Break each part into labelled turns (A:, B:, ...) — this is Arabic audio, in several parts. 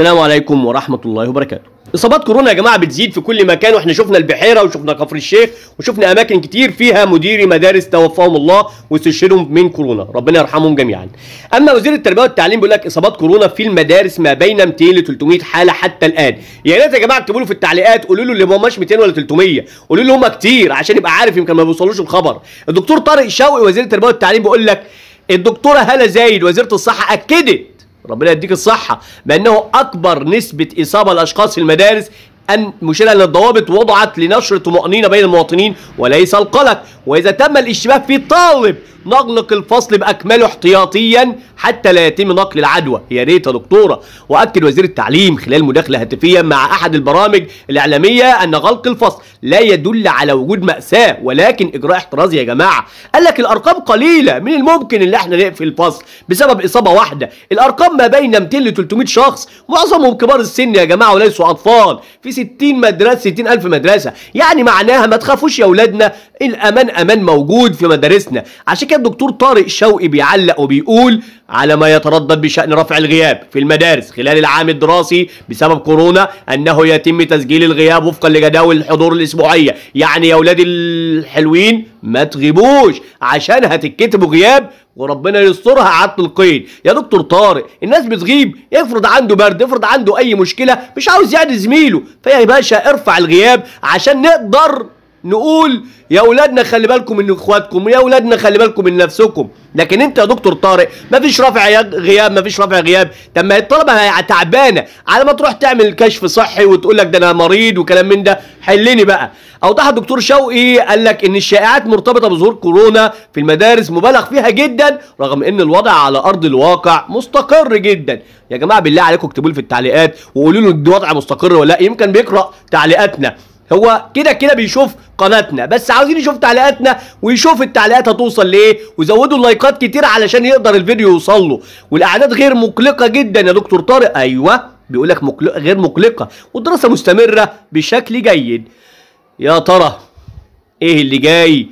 A: السلام عليكم ورحمة الله وبركاته. إصابات كورونا يا جماعة بتزيد في كل مكان وإحنا شفنا البحيرة وشفنا كفر الشيخ وشفنا أماكن كتير فيها مديري مدارس توفاهم الله واستشهدهم من كورونا، ربنا يرحمهم جميعا. أما وزير التربية والتعليم بيقول لك إصابات كورونا في المدارس ما بين 200 ل 300 حالة حتى الآن. يا ريت يا جماعة اكتبوا له في التعليقات قولوا له اللي هو مش 200 ولا 300، قولوا له هما كتير عشان يبقى عارف يمكن ما بيوصلوش الخبر. الدكتور طارق شوقي وزير التربية والتعليم بيقول لك الدكتورة هالة زايد وزيرة الصحة أكدت ربنا يديك الصحة بأنه أكبر نسبة إصابة الأشخاص في المدارس أن مشيرة للضوابط وضعت لنشر طمأنينة بين المواطنين وليس القلق وإذا تم الاشتباه في طالب نغلق الفصل بأكمله احتياطيا حتى لا يتم نقل العدوى يا ريت يا دكتورة وأكد وزير التعليم خلال مداخلة هاتفية مع أحد البرامج الإعلامية أن غلق الفصل لا يدل على وجود مأساة ولكن إجراء احترازي يا جماعة قال لك الأرقام قليلة من الممكن إن احنا نقفل الفصل بسبب إصابة واحدة الأرقام ما بين 200 ل 300 شخص معظمهم كبار السن يا جماعة وليسوا أطفال في 60 مدرسة 60 ألف مدرسة يعني معناها ما تخافوش يا أولادنا الأمان امان موجود في مدارسنا عشان كده الدكتور طارق شوقي بيعلق وبيقول على ما يتردد بشان رفع الغياب في المدارس خلال العام الدراسي بسبب كورونا انه يتم تسجيل الغياب وفقا لجداول الحضور الاسبوعيه يعني يا اولاد الحلوين ما تغيبوش عشان هتتكتبوا غياب وربنا يسترها عدت القيد يا دكتور طارق الناس بتغيب افرض عنده برد افرض عنده اي مشكله مش عاوز يعني زميله فيا باشا ارفع الغياب عشان نقدر نقول يا اولادنا خلي بالكم من اخواتكم يا اولادنا خلي بالكم من نفسكم لكن انت يا دكتور طارق ما فيش رافع غياب ما فيش رافع غياب طب ما الطلبه تعبانه على ما تروح تعمل كشف صحي وتقول لك ده انا مريض وكلام من ده حلني بقى اوضح الدكتور شوقي قال لك ان الشائعات مرتبطه بظهور كورونا في المدارس مبالغ فيها جدا رغم ان الوضع على ارض الواقع مستقر جدا يا جماعه بالله عليكم اكتبوا لي في التعليقات وقولوا له الوضع مستقر ولا لا يمكن بيقرا تعليقاتنا هو كده كده بيشوف قناتنا بس عاوزين يشوف تعليقاتنا ويشوف التعليقات هتوصل لايه وزودوا اللايكات كتير علشان يقدر الفيديو يوصل له والاعداد غير مقلقه جدا يا دكتور طارق ايوه بيقول لك مقلق غير مقلقه والدراسه مستمره بشكل جيد يا ترى ايه اللي جاي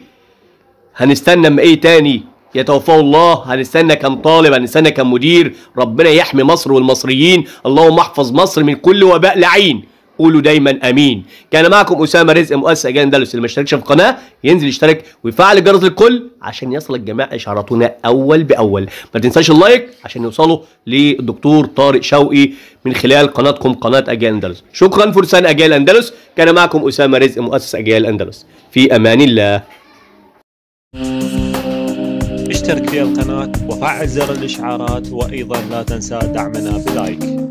A: هنستنى اما ايه تاني يتوفاه الله هنستنى كم طالب هنستنى كم مدير ربنا يحمي مصر والمصريين اللهم احفظ مصر من كل وباء لعين قولوا دايما امين كان معكم اسامه رزق مؤسس اجيال اللي ما اشتركش في القناه ينزل يشترك ويفعل جرس الكل عشان يصل جميع اشاراتنا اول باول ما تنساش اللايك عشان يوصلوا للدكتور طارق شوقي من خلال قناتكم قناه اجيال اندلس شكرا فرسان اجيال اندلس كان معكم اسامه رزق مؤسس اجيال اندلس في امان الله اشترك في القناه وفعل زر الاشعارات وايضا لا تنسى دعمنا بلايك